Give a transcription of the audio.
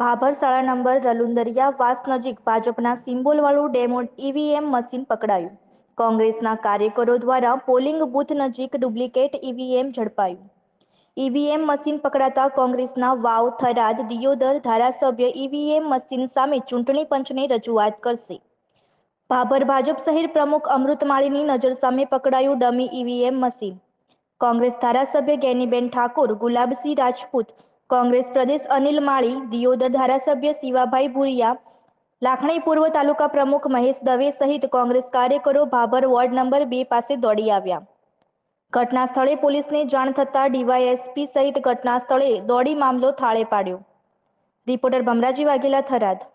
ભાભર શાળા નંબર રલુંદરિયા વાસ નજીક ભાજપના સિમ્બોલવાળું ડેમો ઈવીએમ મશીન પકડાયું કોંગ્રેસના કાર્યકરો દ્વારા પોલિંગ બૂથ નજીક ડુપ્લિકેટ ઈવીએમ ઝડપાયું ઈવીએમ મશીન પકડાતા કોંગ્રેસના વાવ થરાદ દિયોદર ધારાસભ્ય ઈવીએમ મશીન સામે ચૂંટણી પંચને રજૂઆત કરશે ભાભર ભાજપ શહેર પ્રમુખ અમૃતમાળીની નજર સામે પકડાયું ડમી ઈવીએમ મશીન કોંગ્રેસ ધારાસભ્ય ગેનીબેન ઠાકોર ગુલાબસિંહ રાજપૂત કોંગ્રેસ પ્રદેશ અનિલ માળી દિયોદર ધારાસભ્ય શિવાભાઈ ભુરિયા લાખણી પૂર્વ તાલુકા પ્રમુખ મહેશ દવે સહિત કોંગ્રેસ કાર્યકરો ભાભર વોર્ડ નંબર બે પાસે દોડી આવ્યા ઘટના સ્થળે પોલીસને જાણ થતાં ડીવાયએસપી સહિત ઘટના સ્થળે દોડી મામલો થાળે પાડ્યો રિપોર્ટર ભમરાજી વાઘેલા થરાદ